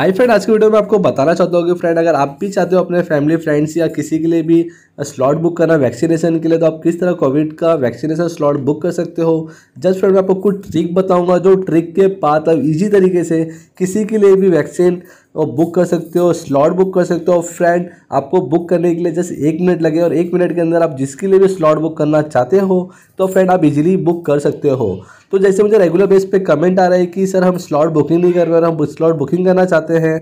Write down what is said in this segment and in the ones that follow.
high friend आज के video में आपको बताना चाहता हूँ कि फ्रेंड अगर आप भी चाहते हो अपने फैमिली फ्रेंड्स या किसी के लिए भी स्लॉट बुक करना वैक्सीनेशन के लिए तो आप किस तरह कोविड का वैक्सीनेशन स्लॉट बुक कर सकते हो जस्ट फ्रेंड मैं आपको कुछ ट्रिक बताऊंगा जो ट्रिक के बाद आप इजी तरीके से किसी के लिए भी वैक्सीन बुक कर सकते हो स्लॉट बुक कर सकते हो फ्रेंड आपको बुक करने के लिए जस्ट एक मिनट लगे और एक मिनट के अंदर आप जिसके लिए भी स्लॉट बुक करना चाहते हो तो फ्रेंड आप इजीली बुक कर सकते हो तो जैसे मुझे रेगुलर बेस पे कमेंट आ रहा है कि सर हम स्लॉट बुकिंग नहीं कर रहे हम स्लॉट बुकिंग करना चाहते हैं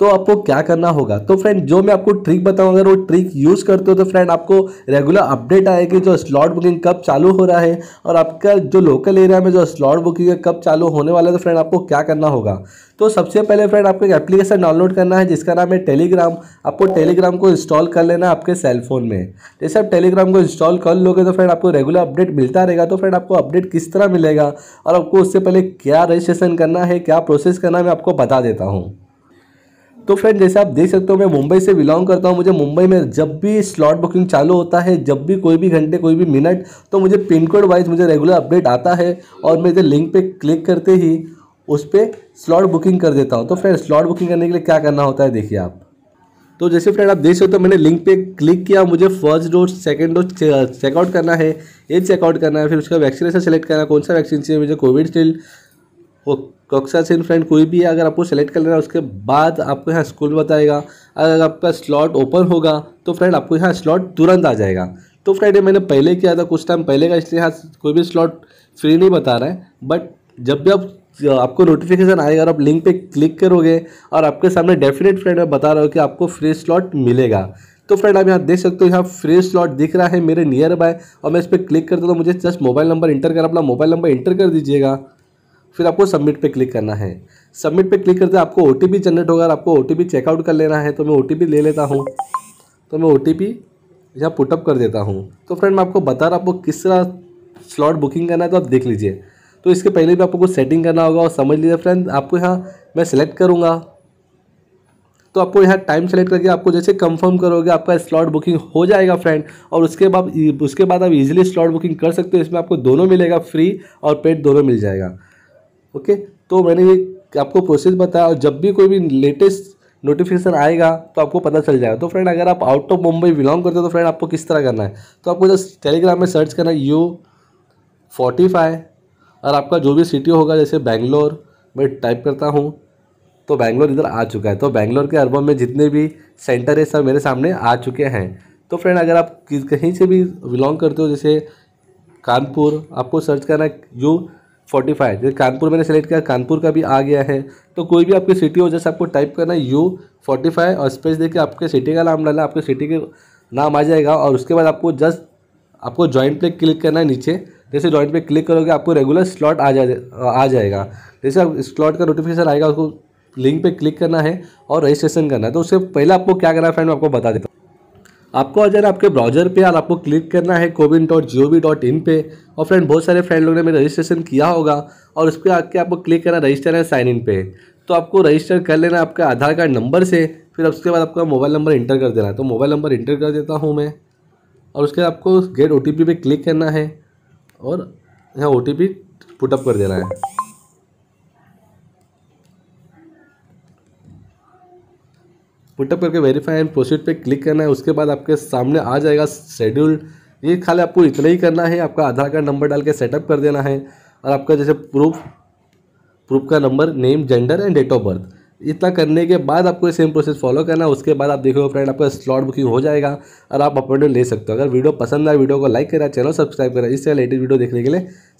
तो आपको क्या करना होगा तो फ्रेंड जो मैं आपको ट्रिक बताऊँ अगर वो ट्रिक यूज़ करते हो तो फ्रेंड आपको रेगुलर अपडेट आएगी जो स्लॉट बुकिंग कब चालू हो रहा है और आपका जो लोकल एरिया में जो स्लॉट बुकिंग है कब चालू होने वाला है तो फ्रेंड आपको क्या करना होगा तो सबसे पहले फ्रेंड आपको एक एप्लीकेशन डाउनलोड करना है जिसका नाम है टेलीग्राम आपको टेलीग्राम को इंस्टॉल कर लेना है आपके सेलफोन में जैसे आप टेलीग्राम को इंस्टॉल कर लोगे तो फ्रेंड आपको रेगुलर अपडेट मिलता रहेगा तो फ्रेंड आपको अपडेट किस तरह मिलेगा और आपको उससे पहले क्या रजिस्ट्रेशन करना है क्या प्रोसेस करना है मैं आपको बता देता हूँ तो फ्रेंड जैसे आप देख सकते हो मैं मुंबई से बिलोंग करता हूँ मुझे मुंबई में जब भी स्लॉट बुकिंग चालू होता है जब भी कोई भी घंटे कोई भी मिनट तो मुझे पिन कोड वाइज मुझे रेगुलर अपडेट आता है और मैं इधर लिंक पे क्लिक करते ही उस पर स्लॉट बुकिंग कर देता हूँ तो फ्रेंड स्लॉट बुकिंग करने के लिए क्या करना होता है देखिए आप तो जैसे फ्रेंड आप देख सकते हो मैंने लिंक पे क्लिक किया मुझे first dose second dose checkout करना है एज चेकआउट करना है फिर उसका वैक्सीनेशन सेलेक्ट करना कौन सा वैक्सीन चाहिए मुझे कोविड शील्ड कक्षा से इन फ्रेंड कोई भी अगर आपको सेलेक्ट कर लेना उसके बाद आपको यहाँ स्कूल बताएगा अगर आपका स्लॉट ओपन होगा तो फ्रेंड आपको यहाँ स्लॉट तुरंत आ जाएगा तो फ्रेंड ये मैंने पहले किया था कुछ टाइम पहले का इसलिए यहाँ कोई भी स्लॉट फ्री नहीं बता रहा है बट जब भी आप आपको नोटिफिकेशन आएगा और आप लिंक पे क्लिक करोगे और आपके सामने डेफिनेट फ्रेंड मैं बता रहा हूँ कि आपको फ्री स्लॉट मिलेगा तो फ्रेंड आप यहाँ देख सकते हो यहाँ फ्री स्लॉट दिख रहा है मेरे नियर बाय और मैं इस पर क्लिक करता हूँ तो मुझे जस्ट मोबाइल नंबर इंटर कर अपना मोबाइल नंबर इंटर कर दीजिएगा फिर आपको सबमिट पे क्लिक करना है सबमिट पे क्लिक करते आपको ओ जनरेट होगा और आपको ओ चेकआउट कर लेना है तो मैं ओ ले लेता हूँ तो मैं ओ टी यहाँ पुटअप कर देता हूँ तो फ्रेंड मैं आपको बता रहा आपको किस तरह स्लॉट बुकिंग करना है तो आप देख लीजिए तो इसके पहले भी आपको कुछ सेटिंग करना होगा और समझ लीजिए फ्रेंड आपको यहाँ मैं सेलेक्ट करूँगा तो आपको यहाँ टाइम सेलेक्ट करके आपको जैसे कंफर्म करोगे आपका स्लॉट बुकिंग हो जाएगा फ्रेंड और उसके बाद उसके बाद आप इजीली स्लॉट बुकिंग कर सकते हो इसमें आपको दोनों मिलेगा फ्री और पेड दोनों मिल जाएगा ओके तो मैंने ये आपको प्रोसेस बताया और जब भी कोई भी लेटेस्ट नोटिफिकेशन आएगा तो आपको पता चल जाएगा तो फ्रेंड अगर आप आउट ऑफ मुंबई बिलोंग करते हो तो फ्रेंड आपको किस तरह करना है तो आपको जस्ट टेलीग्राम में सर्च करना है यू फोर्टी फाइव और आपका जो भी सिटी होगा जैसे बैंगलोर मैं टाइप करता हूँ तो बैंगलोर इधर आ चुका है तो बैंगलोर के अरबम में जितने भी सेंटर है सब मेरे सामने आ चुके हैं तो फ्रेंड अगर आप कहीं से भी बिलोंग करते हो जैसे कानपुर आपको सर्च करना है यू फोर्टी फाइव जैसे कानपुर मैंने सेलेक्ट किया कानपुर का भी आ गया है तो कोई भी आपकी सिटी हो जैसे आपको टाइप करना है यू फोर्टी फाइव और स्पेस देके आपके सिटी का नाम डालना आपके सिटी के नाम आ जाएगा और उसके बाद आपको जस्ट आपको जॉइंट पे क्लिक करना है नीचे जैसे जॉइंट पे क्लिक करोगे आपको रेगुलर स्लॉट आ जा आ जाएगा जैसे आप स्लॉट का नोटिफिकेशन आएगा उसको लिंक पर क्लिक करना है और रजिस्ट्रेशन करना है तो उससे पहले आपको क्या करना है फ्रेंड मैं आपको बता देता हूँ आपको अगर आपके ब्राउजर पे और आपको क्लिक करना है CoWIN dot G O V dot in पे और फ्रेंड बहुत सारे फ्रेंड लोगों ने मेरा रजिस्ट्रेशन किया होगा और उस पर आके आपको क्लिक करना रजिस्टर है साइन इन पे तो आपको रजिस्टर कर लेना आपका आधार कार्ड नंबर से फिर उसके बाद आपका मोबाइल नंबर इंटर कर देना है तो मोबाइल नंबर इंटर कर देता हूँ मैं और उसके बाद आपको गेट ओ टी पे क्लिक करना है और यहाँ ओ टी पी पुटअप कर देना है पुटअप करके वेरीफाई एंड प्रोसीड पे क्लिक करना है उसके बाद आपके सामने आ जाएगा शेड्यूल ये खाली आपको इतना ही करना है आपका आधार कार्ड नंबर डाल के सेटअप कर देना है और आपका जैसे प्रूफ प्रूफ का number name gender and date of birth इतना करने के बाद आपको सेम प्रोसेस फॉलो करना है उसके बाद आप देखोगे फ्रेंड आपका स्लॉट बुकिंग हो जाएगा और आप अपॉइंटमेंट ले सकते हो अगर वीडियो पसंद आए वीडियो को लाइक करें चैनल सब्सक्राइब करें इससे लेटेस्ट वीडियो देखने के लिए